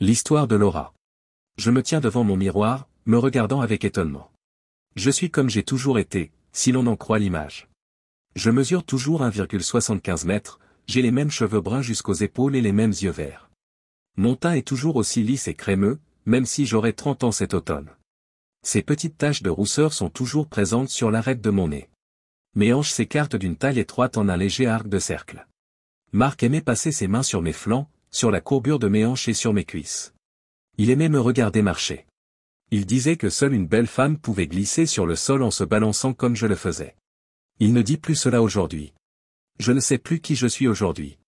L'histoire de Laura. Je me tiens devant mon miroir, me regardant avec étonnement. Je suis comme j'ai toujours été, si l'on en croit l'image. Je mesure toujours 1,75 mètre, j'ai les mêmes cheveux bruns jusqu'aux épaules et les mêmes yeux verts. Mon teint est toujours aussi lisse et crémeux, même si j'aurai 30 ans cet automne. Ces petites taches de rousseur sont toujours présentes sur l'arête de mon nez. Mes hanches s'écartent d'une taille étroite en un léger arc de cercle. Marc aimait passer ses mains sur mes flancs, sur la courbure de mes hanches et sur mes cuisses. Il aimait me regarder marcher. Il disait que seule une belle femme pouvait glisser sur le sol en se balançant comme je le faisais. Il ne dit plus cela aujourd'hui. Je ne sais plus qui je suis aujourd'hui.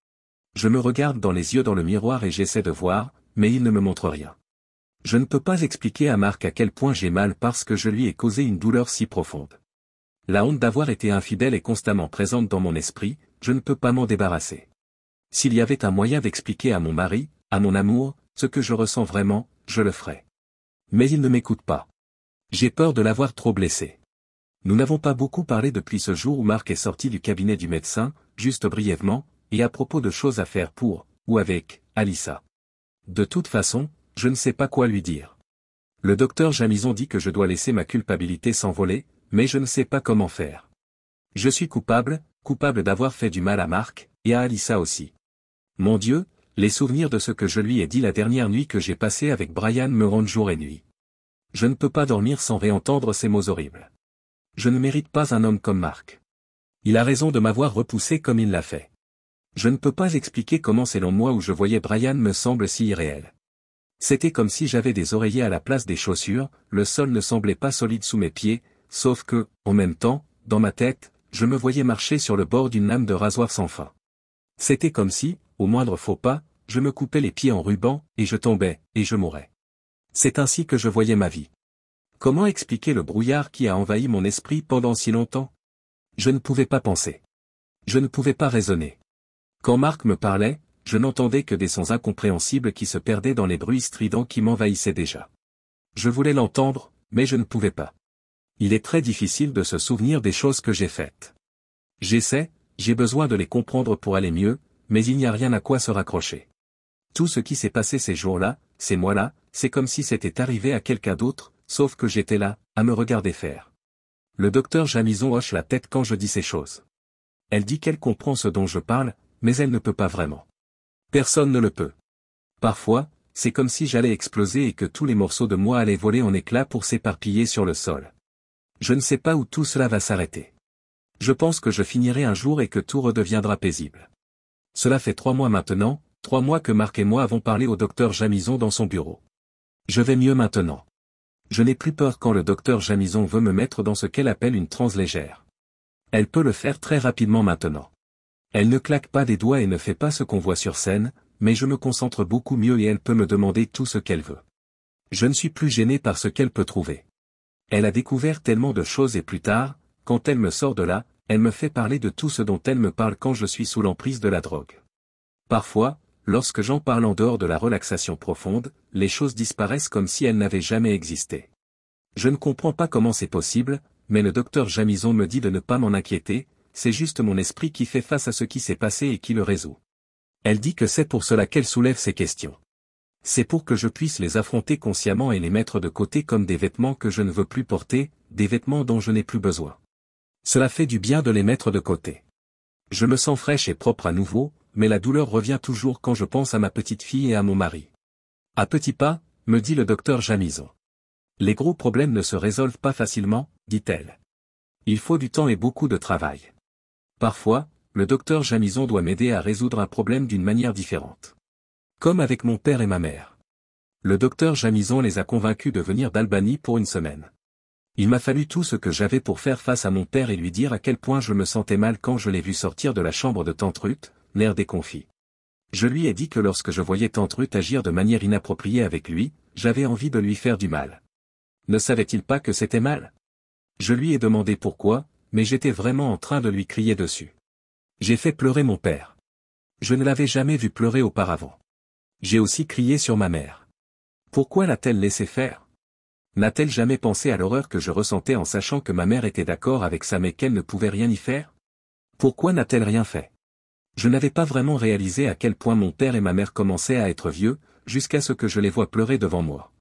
Je me regarde dans les yeux dans le miroir et j'essaie de voir, mais il ne me montre rien. Je ne peux pas expliquer à Marc à quel point j'ai mal parce que je lui ai causé une douleur si profonde. La honte d'avoir été infidèle est constamment présente dans mon esprit, je ne peux pas m'en débarrasser. S'il y avait un moyen d'expliquer à mon mari, à mon amour, ce que je ressens vraiment, je le ferais. Mais il ne m'écoute pas. J'ai peur de l'avoir trop blessé. Nous n'avons pas beaucoup parlé depuis ce jour où Marc est sorti du cabinet du médecin, juste brièvement, et à propos de choses à faire pour, ou avec, Alissa. De toute façon, je ne sais pas quoi lui dire. Le docteur Jamison dit que je dois laisser ma culpabilité s'envoler, mais je ne sais pas comment faire. Je suis coupable, coupable d'avoir fait du mal à Marc, et à Alissa aussi. Mon Dieu, les souvenirs de ce que je lui ai dit la dernière nuit que j'ai passé avec Brian me rendent jour et nuit. Je ne peux pas dormir sans réentendre ces mots horribles. Je ne mérite pas un homme comme Marc. Il a raison de m'avoir repoussé comme il l'a fait. Je ne peux pas expliquer comment selon moi où je voyais Brian me semble si irréel. C'était comme si j'avais des oreillers à la place des chaussures, le sol ne semblait pas solide sous mes pieds, sauf que, en même temps, dans ma tête, je me voyais marcher sur le bord d'une lame de rasoir sans fin. C'était comme si, au moindre faux pas, je me coupais les pieds en ruban, et je tombais, et je mourais. C'est ainsi que je voyais ma vie. Comment expliquer le brouillard qui a envahi mon esprit pendant si longtemps Je ne pouvais pas penser. Je ne pouvais pas raisonner. Quand Marc me parlait, je n'entendais que des sons incompréhensibles qui se perdaient dans les bruits stridents qui m'envahissaient déjà. Je voulais l'entendre, mais je ne pouvais pas. Il est très difficile de se souvenir des choses que j'ai faites. J'essaie, j'ai besoin de les comprendre pour aller mieux, mais il n'y a rien à quoi se raccrocher. Tout ce qui s'est passé ces jours-là, ces mois-là, c'est comme si c'était arrivé à quelqu'un d'autre, sauf que j'étais là, à me regarder faire. Le docteur Jamison hoche la tête quand je dis ces choses. Elle dit qu'elle comprend ce dont je parle, mais elle ne peut pas vraiment. Personne ne le peut. Parfois, c'est comme si j'allais exploser et que tous les morceaux de moi allaient voler en éclats pour s'éparpiller sur le sol. Je ne sais pas où tout cela va s'arrêter. Je pense que je finirai un jour et que tout redeviendra paisible. Cela fait trois mois maintenant, trois mois que Marc et moi avons parlé au docteur Jamison dans son bureau. Je vais mieux maintenant. Je n'ai plus peur quand le docteur Jamison veut me mettre dans ce qu'elle appelle une transe légère. Elle peut le faire très rapidement maintenant. Elle ne claque pas des doigts et ne fait pas ce qu'on voit sur scène, mais je me concentre beaucoup mieux et elle peut me demander tout ce qu'elle veut. Je ne suis plus gêné par ce qu'elle peut trouver. Elle a découvert tellement de choses et plus tard, quand elle me sort de là, elle me fait parler de tout ce dont elle me parle quand je suis sous l'emprise de la drogue. Parfois, lorsque j'en parle en dehors de la relaxation profonde, les choses disparaissent comme si elles n'avaient jamais existé. Je ne comprends pas comment c'est possible, mais le docteur Jamison me dit de ne pas m'en inquiéter, c'est juste mon esprit qui fait face à ce qui s'est passé et qui le résout. Elle dit que c'est pour cela qu'elle soulève ces questions. C'est pour que je puisse les affronter consciemment et les mettre de côté comme des vêtements que je ne veux plus porter, des vêtements dont je n'ai plus besoin. Cela fait du bien de les mettre de côté. Je me sens fraîche et propre à nouveau, mais la douleur revient toujours quand je pense à ma petite fille et à mon mari. À petits pas, me dit le docteur Jamison. Les gros problèmes ne se résolvent pas facilement, dit-elle. Il faut du temps et beaucoup de travail. Parfois, le docteur Jamison doit m'aider à résoudre un problème d'une manière différente. Comme avec mon père et ma mère. Le docteur Jamison les a convaincus de venir d'Albanie pour une semaine. Il m'a fallu tout ce que j'avais pour faire face à mon père et lui dire à quel point je me sentais mal quand je l'ai vu sortir de la chambre de Tantrut, Ruth, l'air déconfit. Je lui ai dit que lorsque je voyais Tante agir de manière inappropriée avec lui, j'avais envie de lui faire du mal. Ne savait-il pas que c'était mal Je lui ai demandé pourquoi, mais j'étais vraiment en train de lui crier dessus. J'ai fait pleurer mon père. Je ne l'avais jamais vu pleurer auparavant. J'ai aussi crié sur ma mère. Pourquoi l'a-t-elle laissé faire N'a-t-elle jamais pensé à l'horreur que je ressentais en sachant que ma mère était d'accord avec ça mais qu'elle ne pouvait rien y faire Pourquoi n'a-t-elle rien fait Je n'avais pas vraiment réalisé à quel point mon père et ma mère commençaient à être vieux, jusqu'à ce que je les vois pleurer devant moi.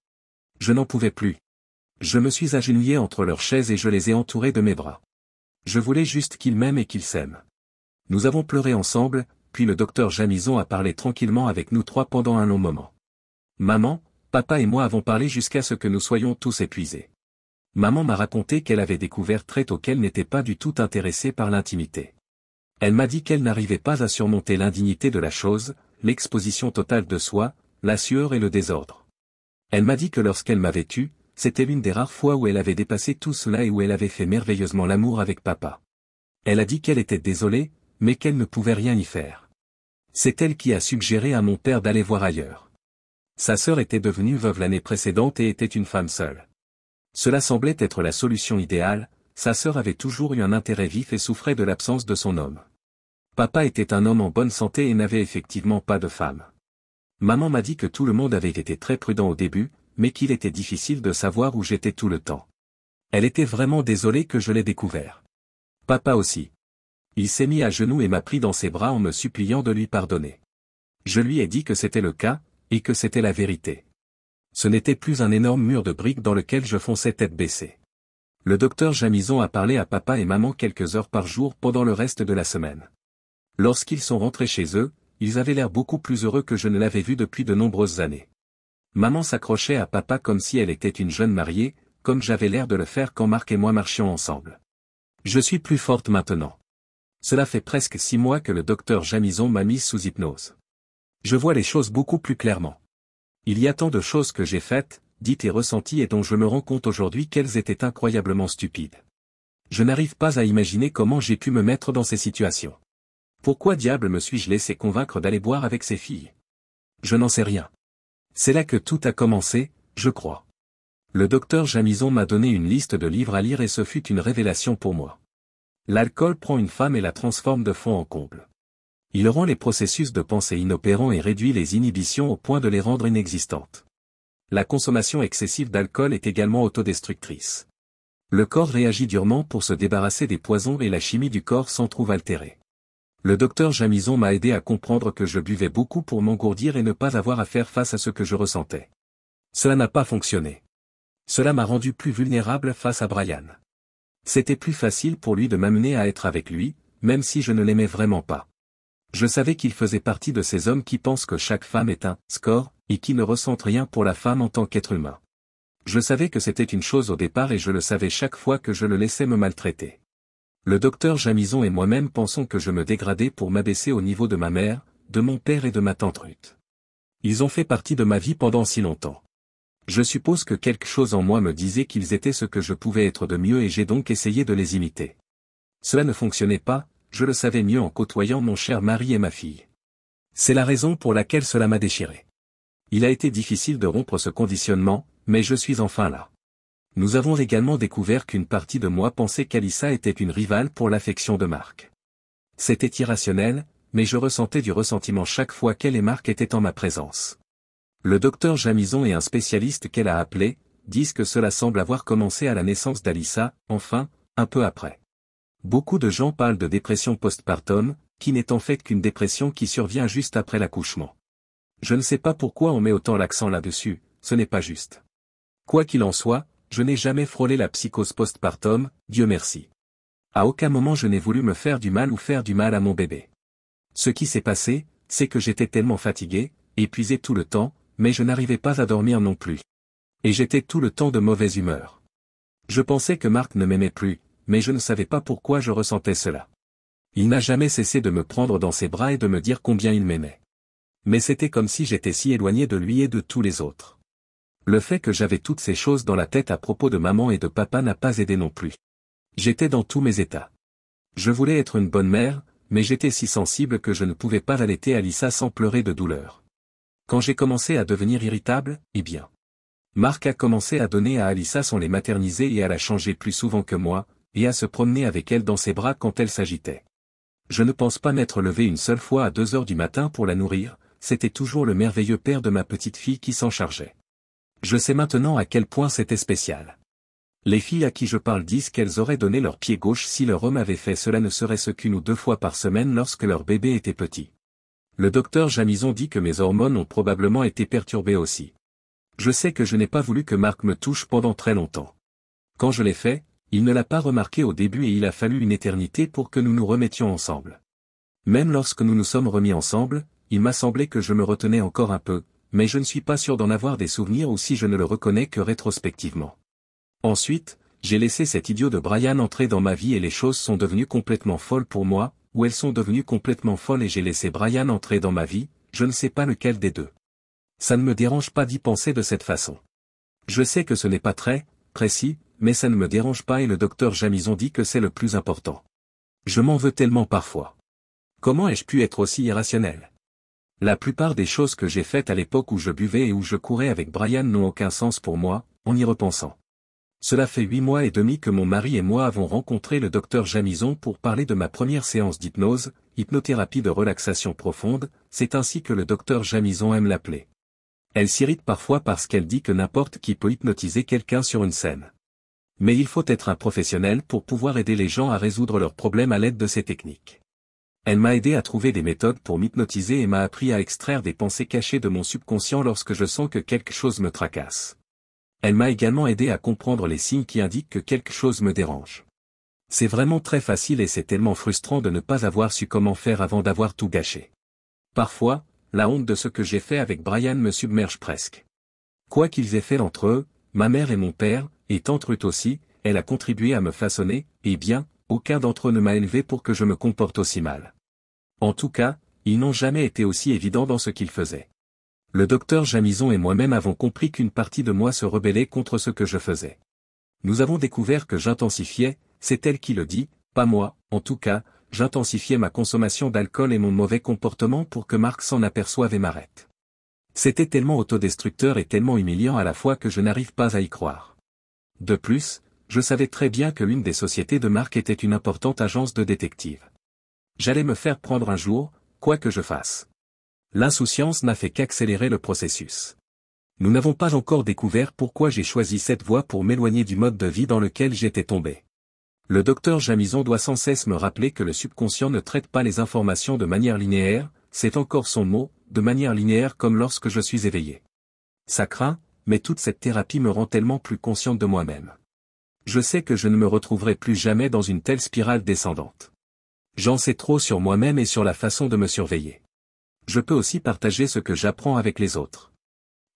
Je n'en pouvais plus. Je me suis agenouillé entre leurs chaises et je les ai entourés de mes bras. Je voulais juste qu'ils m'aiment et qu'ils s'aiment. Nous avons pleuré ensemble, puis le docteur Jamison a parlé tranquillement avec nous trois pendant un long moment. Maman, Papa et moi avons parlé jusqu'à ce que nous soyons tous épuisés. Maman m'a raconté qu'elle avait découvert très tôt n'était pas du tout intéressée par l'intimité. Elle m'a dit qu'elle n'arrivait pas à surmonter l'indignité de la chose, l'exposition totale de soi, la sueur et le désordre. Elle m'a dit que lorsqu'elle m'avait tue, c'était l'une des rares fois où elle avait dépassé tout cela et où elle avait fait merveilleusement l'amour avec papa. Elle a dit qu'elle était désolée, mais qu'elle ne pouvait rien y faire. C'est elle qui a suggéré à mon père d'aller voir ailleurs. Sa sœur était devenue veuve l'année précédente et était une femme seule. Cela semblait être la solution idéale, sa sœur avait toujours eu un intérêt vif et souffrait de l'absence de son homme. Papa était un homme en bonne santé et n'avait effectivement pas de femme. Maman m'a dit que tout le monde avait été très prudent au début, mais qu'il était difficile de savoir où j'étais tout le temps. Elle était vraiment désolée que je l'ai découvert. Papa aussi. Il s'est mis à genoux et m'a pris dans ses bras en me suppliant de lui pardonner. Je lui ai dit que c'était le cas, et que c'était la vérité. Ce n'était plus un énorme mur de briques dans lequel je fonçais tête baissée. Le docteur Jamison a parlé à papa et maman quelques heures par jour pendant le reste de la semaine. Lorsqu'ils sont rentrés chez eux, ils avaient l'air beaucoup plus heureux que je ne l'avais vu depuis de nombreuses années. Maman s'accrochait à papa comme si elle était une jeune mariée, comme j'avais l'air de le faire quand Marc et moi marchions ensemble. Je suis plus forte maintenant. Cela fait presque six mois que le docteur Jamison m'a mise sous hypnose. Je vois les choses beaucoup plus clairement. Il y a tant de choses que j'ai faites, dites et ressenties et dont je me rends compte aujourd'hui qu'elles étaient incroyablement stupides. Je n'arrive pas à imaginer comment j'ai pu me mettre dans ces situations. Pourquoi diable me suis-je laissé convaincre d'aller boire avec ces filles Je n'en sais rien. C'est là que tout a commencé, je crois. Le docteur Jamison m'a donné une liste de livres à lire et ce fut une révélation pour moi. L'alcool prend une femme et la transforme de fond en comble. Il rend les processus de pensée inopérants et réduit les inhibitions au point de les rendre inexistantes. La consommation excessive d'alcool est également autodestructrice. Le corps réagit durement pour se débarrasser des poisons et la chimie du corps s'en trouve altérée. Le docteur Jamison m'a aidé à comprendre que je buvais beaucoup pour m'engourdir et ne pas avoir à faire face à ce que je ressentais. Cela n'a pas fonctionné. Cela m'a rendu plus vulnérable face à Brian. C'était plus facile pour lui de m'amener à être avec lui, même si je ne l'aimais vraiment pas. Je savais qu'il faisait partie de ces hommes qui pensent que chaque femme est un score, et qui ne ressentent rien pour la femme en tant qu'être humain. Je savais que c'était une chose au départ et je le savais chaque fois que je le laissais me maltraiter. Le docteur Jamison et moi-même pensons que je me dégradais pour m'abaisser au niveau de ma mère, de mon père et de ma tante Ruth. Ils ont fait partie de ma vie pendant si longtemps. Je suppose que quelque chose en moi me disait qu'ils étaient ce que je pouvais être de mieux et j'ai donc essayé de les imiter. Cela ne fonctionnait pas, je le savais mieux en côtoyant mon cher mari et ma fille. C'est la raison pour laquelle cela m'a déchiré. Il a été difficile de rompre ce conditionnement, mais je suis enfin là. Nous avons également découvert qu'une partie de moi pensait qu'Alissa était une rivale pour l'affection de Marc. C'était irrationnel, mais je ressentais du ressentiment chaque fois qu'elle et Marc étaient en ma présence. Le docteur Jamison et un spécialiste qu'elle a appelé, disent que cela semble avoir commencé à la naissance d'Alissa, enfin, un peu après. Beaucoup de gens parlent de dépression postpartum, qui n'est en fait qu'une dépression qui survient juste après l'accouchement. Je ne sais pas pourquoi on met autant l'accent là-dessus, ce n'est pas juste. Quoi qu'il en soit, je n'ai jamais frôlé la psychose postpartum, Dieu merci. À aucun moment je n'ai voulu me faire du mal ou faire du mal à mon bébé. Ce qui s'est passé, c'est que j'étais tellement fatigué, épuisé tout le temps, mais je n'arrivais pas à dormir non plus. Et j'étais tout le temps de mauvaise humeur. Je pensais que Marc ne m'aimait plus, mais je ne savais pas pourquoi je ressentais cela. Il n'a jamais cessé de me prendre dans ses bras et de me dire combien il m'aimait. Mais c'était comme si j'étais si éloigné de lui et de tous les autres. Le fait que j'avais toutes ces choses dans la tête à propos de maman et de papa n'a pas aidé non plus. J'étais dans tous mes états. Je voulais être une bonne mère, mais j'étais si sensible que je ne pouvais pas allaiter Alissa sans pleurer de douleur. Quand j'ai commencé à devenir irritable, eh bien. Marc a commencé à donner à Alissa son lait maternisé et à la changer plus souvent que moi, et à se promener avec elle dans ses bras quand elle s'agitait. Je ne pense pas m'être levé une seule fois à deux heures du matin pour la nourrir, c'était toujours le merveilleux père de ma petite fille qui s'en chargeait. Je sais maintenant à quel point c'était spécial. Les filles à qui je parle disent qu'elles auraient donné leur pied gauche si leur homme avait fait cela ne serait-ce qu'une ou deux fois par semaine lorsque leur bébé était petit. Le docteur Jamison dit que mes hormones ont probablement été perturbées aussi. Je sais que je n'ai pas voulu que Marc me touche pendant très longtemps. Quand je l'ai fait, il ne l'a pas remarqué au début et il a fallu une éternité pour que nous nous remettions ensemble. Même lorsque nous nous sommes remis ensemble, il m'a semblé que je me retenais encore un peu, mais je ne suis pas sûr d'en avoir des souvenirs ou si je ne le reconnais que rétrospectivement. Ensuite, j'ai laissé cet idiot de Brian entrer dans ma vie et les choses sont devenues complètement folles pour moi, ou elles sont devenues complètement folles et j'ai laissé Brian entrer dans ma vie, je ne sais pas lequel des deux. Ça ne me dérange pas d'y penser de cette façon. Je sais que ce n'est pas très, précis, mais ça ne me dérange pas et le docteur Jamison dit que c'est le plus important. Je m'en veux tellement parfois. Comment ai-je pu être aussi irrationnel La plupart des choses que j'ai faites à l'époque où je buvais et où je courais avec Brian n'ont aucun sens pour moi, en y repensant. Cela fait huit mois et demi que mon mari et moi avons rencontré le docteur Jamison pour parler de ma première séance d'hypnose, hypnothérapie de relaxation profonde, c'est ainsi que le docteur Jamison aime l'appeler. Elle s'irrite parfois parce qu'elle dit que n'importe qui peut hypnotiser quelqu'un sur une scène mais il faut être un professionnel pour pouvoir aider les gens à résoudre leurs problèmes à l'aide de ces techniques. Elle m'a aidé à trouver des méthodes pour m'hypnotiser et m'a appris à extraire des pensées cachées de mon subconscient lorsque je sens que quelque chose me tracasse. Elle m'a également aidé à comprendre les signes qui indiquent que quelque chose me dérange. C'est vraiment très facile et c'est tellement frustrant de ne pas avoir su comment faire avant d'avoir tout gâché. Parfois, la honte de ce que j'ai fait avec Brian me submerge presque. Quoi qu'ils aient fait entre eux, ma mère et mon père, et tant aussi, elle a contribué à me façonner, eh bien, aucun d'entre eux ne m'a élevé pour que je me comporte aussi mal. En tout cas, ils n'ont jamais été aussi évidents dans ce qu'ils faisaient. Le docteur Jamison et moi-même avons compris qu'une partie de moi se rebellait contre ce que je faisais. Nous avons découvert que j'intensifiais, c'est elle qui le dit, pas moi, en tout cas, j'intensifiais ma consommation d'alcool et mon mauvais comportement pour que Marc s'en aperçoive et m'arrête. C'était tellement autodestructeur et tellement humiliant à la fois que je n'arrive pas à y croire. De plus, je savais très bien que l'une des sociétés de marque était une importante agence de détective. J'allais me faire prendre un jour, quoi que je fasse. L'insouciance n'a fait qu'accélérer le processus. Nous n'avons pas encore découvert pourquoi j'ai choisi cette voie pour m'éloigner du mode de vie dans lequel j'étais tombé. Le docteur Jamison doit sans cesse me rappeler que le subconscient ne traite pas les informations de manière linéaire, c'est encore son mot, de manière linéaire comme lorsque je suis éveillé. Ça craint, mais toute cette thérapie me rend tellement plus consciente de moi-même. Je sais que je ne me retrouverai plus jamais dans une telle spirale descendante. J'en sais trop sur moi-même et sur la façon de me surveiller. Je peux aussi partager ce que j'apprends avec les autres.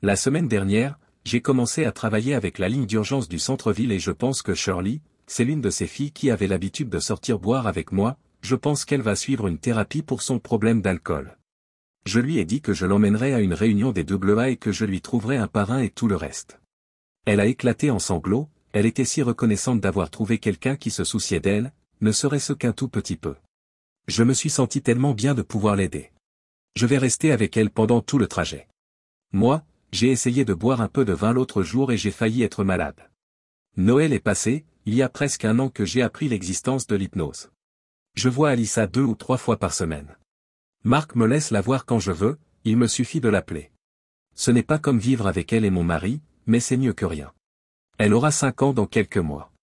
La semaine dernière, j'ai commencé à travailler avec la ligne d'urgence du centre-ville et je pense que Shirley, c'est l'une de ces filles qui avait l'habitude de sortir boire avec moi, je pense qu'elle va suivre une thérapie pour son problème d'alcool. Je lui ai dit que je l'emmènerais à une réunion des A et que je lui trouverais un parrain et tout le reste. Elle a éclaté en sanglots, elle était si reconnaissante d'avoir trouvé quelqu'un qui se souciait d'elle, ne serait-ce qu'un tout petit peu. Je me suis senti tellement bien de pouvoir l'aider. Je vais rester avec elle pendant tout le trajet. Moi, j'ai essayé de boire un peu de vin l'autre jour et j'ai failli être malade. Noël est passé, il y a presque un an que j'ai appris l'existence de l'hypnose. Je vois Alissa deux ou trois fois par semaine. Marc me laisse la voir quand je veux, il me suffit de l'appeler. Ce n'est pas comme vivre avec elle et mon mari, mais c'est mieux que rien. Elle aura cinq ans dans quelques mois.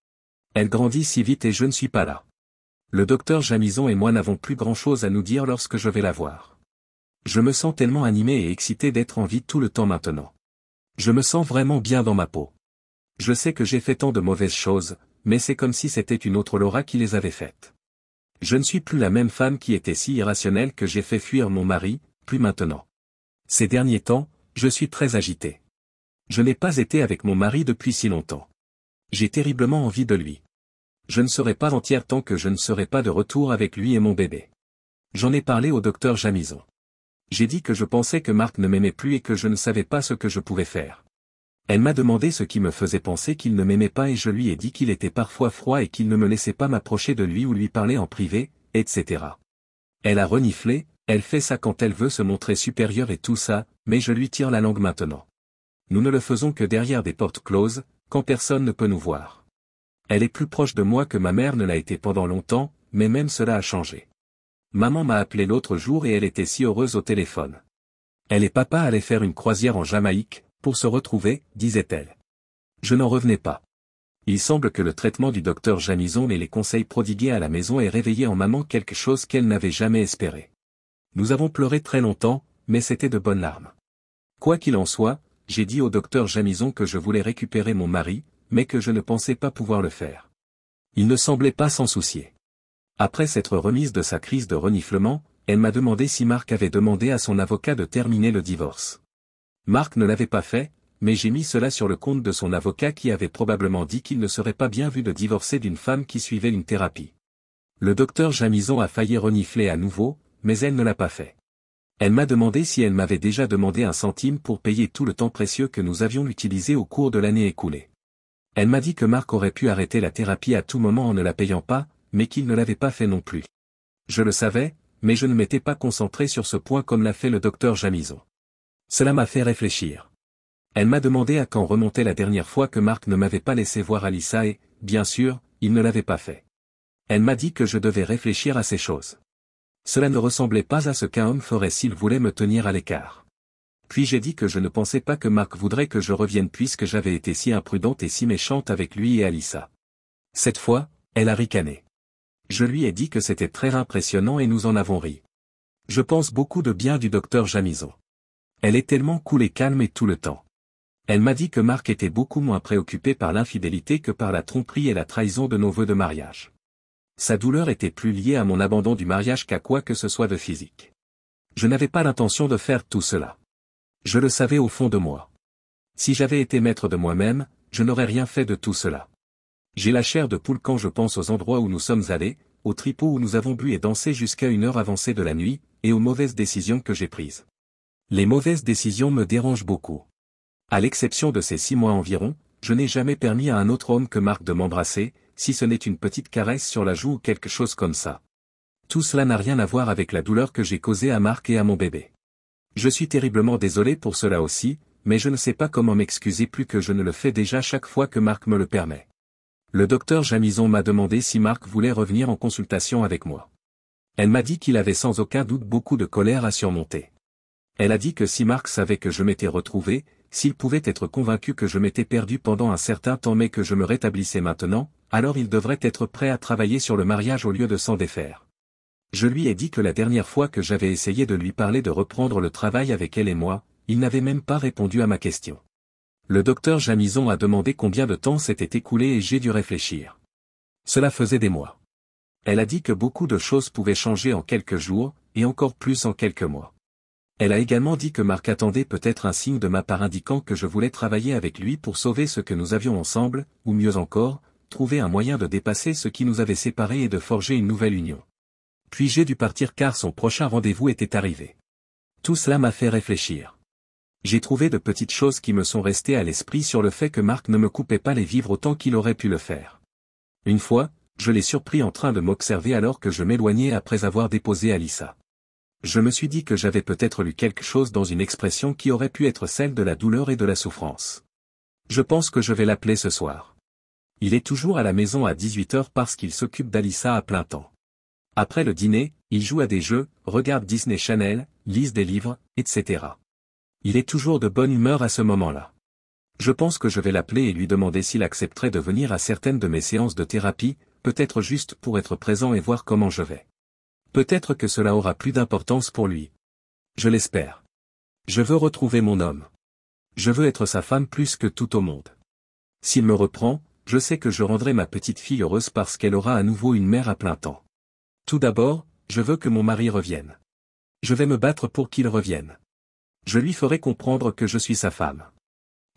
Elle grandit si vite et je ne suis pas là. Le docteur Jamison et moi n'avons plus grand-chose à nous dire lorsque je vais la voir. Je me sens tellement animée et excité d'être en vie tout le temps maintenant. Je me sens vraiment bien dans ma peau. Je sais que j'ai fait tant de mauvaises choses, mais c'est comme si c'était une autre Laura qui les avait faites. Je ne suis plus la même femme qui était si irrationnelle que j'ai fait fuir mon mari, plus maintenant. Ces derniers temps, je suis très agitée. Je n'ai pas été avec mon mari depuis si longtemps. J'ai terriblement envie de lui. Je ne serai pas entière tant que je ne serai pas de retour avec lui et mon bébé. J'en ai parlé au docteur Jamison. J'ai dit que je pensais que Marc ne m'aimait plus et que je ne savais pas ce que je pouvais faire. Elle m'a demandé ce qui me faisait penser qu'il ne m'aimait pas et je lui ai dit qu'il était parfois froid et qu'il ne me laissait pas m'approcher de lui ou lui parler en privé, etc. Elle a reniflé, elle fait ça quand elle veut se montrer supérieure et tout ça, mais je lui tire la langue maintenant. Nous ne le faisons que derrière des portes closes, quand personne ne peut nous voir. Elle est plus proche de moi que ma mère ne l'a été pendant longtemps, mais même cela a changé. Maman m'a appelé l'autre jour et elle était si heureuse au téléphone. Elle et papa allaient faire une croisière en Jamaïque, pour se retrouver, disait-elle. Je n'en revenais pas. Il semble que le traitement du docteur Jamison et les conseils prodigués à la maison aient réveillé en maman quelque chose qu'elle n'avait jamais espéré. Nous avons pleuré très longtemps, mais c'était de bonnes larmes. Quoi qu'il en soit, j'ai dit au docteur Jamison que je voulais récupérer mon mari, mais que je ne pensais pas pouvoir le faire. Il ne semblait pas s'en soucier. Après s'être remise de sa crise de reniflement, elle m'a demandé si Marc avait demandé à son avocat de terminer le divorce. Marc ne l'avait pas fait, mais j'ai mis cela sur le compte de son avocat qui avait probablement dit qu'il ne serait pas bien vu de divorcer d'une femme qui suivait une thérapie. Le docteur Jamison a failli renifler à nouveau, mais elle ne l'a pas fait. Elle m'a demandé si elle m'avait déjà demandé un centime pour payer tout le temps précieux que nous avions utilisé au cours de l'année écoulée. Elle m'a dit que Marc aurait pu arrêter la thérapie à tout moment en ne la payant pas, mais qu'il ne l'avait pas fait non plus. Je le savais, mais je ne m'étais pas concentré sur ce point comme l'a fait le docteur Jamison. Cela m'a fait réfléchir. Elle m'a demandé à quand remontait la dernière fois que Marc ne m'avait pas laissé voir Alissa et, bien sûr, il ne l'avait pas fait. Elle m'a dit que je devais réfléchir à ces choses. Cela ne ressemblait pas à ce qu'un homme ferait s'il voulait me tenir à l'écart. Puis j'ai dit que je ne pensais pas que Marc voudrait que je revienne puisque j'avais été si imprudente et si méchante avec lui et Alissa. Cette fois, elle a ricané. Je lui ai dit que c'était très impressionnant et nous en avons ri. Je pense beaucoup de bien du docteur Jamison. Elle est tellement cool et calme et tout le temps. Elle m'a dit que Marc était beaucoup moins préoccupé par l'infidélité que par la tromperie et la trahison de nos voeux de mariage. Sa douleur était plus liée à mon abandon du mariage qu'à quoi que ce soit de physique. Je n'avais pas l'intention de faire tout cela. Je le savais au fond de moi. Si j'avais été maître de moi-même, je n'aurais rien fait de tout cela. J'ai la chair de poule quand je pense aux endroits où nous sommes allés, aux tripots où nous avons bu et dansé jusqu'à une heure avancée de la nuit, et aux mauvaises décisions que j'ai prises. Les mauvaises décisions me dérangent beaucoup. À l'exception de ces six mois environ, je n'ai jamais permis à un autre homme que Marc de m'embrasser, si ce n'est une petite caresse sur la joue ou quelque chose comme ça. Tout cela n'a rien à voir avec la douleur que j'ai causée à Marc et à mon bébé. Je suis terriblement désolé pour cela aussi, mais je ne sais pas comment m'excuser plus que je ne le fais déjà chaque fois que Marc me le permet. Le docteur Jamison m'a demandé si Marc voulait revenir en consultation avec moi. Elle m'a dit qu'il avait sans aucun doute beaucoup de colère à surmonter. Elle a dit que si Marc savait que je m'étais retrouvé, s'il pouvait être convaincu que je m'étais perdu pendant un certain temps mais que je me rétablissais maintenant, alors il devrait être prêt à travailler sur le mariage au lieu de s'en défaire. Je lui ai dit que la dernière fois que j'avais essayé de lui parler de reprendre le travail avec elle et moi, il n'avait même pas répondu à ma question. Le docteur Jamison a demandé combien de temps s'était écoulé et j'ai dû réfléchir. Cela faisait des mois. Elle a dit que beaucoup de choses pouvaient changer en quelques jours, et encore plus en quelques mois. Elle a également dit que Marc attendait peut-être un signe de ma part indiquant que je voulais travailler avec lui pour sauver ce que nous avions ensemble, ou mieux encore, trouver un moyen de dépasser ce qui nous avait séparés et de forger une nouvelle union. Puis j'ai dû partir car son prochain rendez-vous était arrivé. Tout cela m'a fait réfléchir. J'ai trouvé de petites choses qui me sont restées à l'esprit sur le fait que Marc ne me coupait pas les vivres autant qu'il aurait pu le faire. Une fois, je l'ai surpris en train de m'observer alors que je m'éloignais après avoir déposé Alissa. Je me suis dit que j'avais peut-être lu quelque chose dans une expression qui aurait pu être celle de la douleur et de la souffrance. Je pense que je vais l'appeler ce soir. Il est toujours à la maison à 18h parce qu'il s'occupe d'Alissa à plein temps. Après le dîner, il joue à des jeux, regarde Disney Channel, lise des livres, etc. Il est toujours de bonne humeur à ce moment-là. Je pense que je vais l'appeler et lui demander s'il accepterait de venir à certaines de mes séances de thérapie, peut-être juste pour être présent et voir comment je vais. Peut-être que cela aura plus d'importance pour lui. Je l'espère. Je veux retrouver mon homme. Je veux être sa femme plus que tout au monde. S'il me reprend, je sais que je rendrai ma petite fille heureuse parce qu'elle aura à nouveau une mère à plein temps. Tout d'abord, je veux que mon mari revienne. Je vais me battre pour qu'il revienne. Je lui ferai comprendre que je suis sa femme.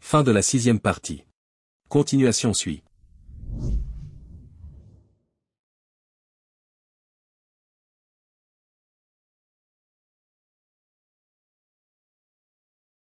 Fin de la sixième partie. Continuation suit.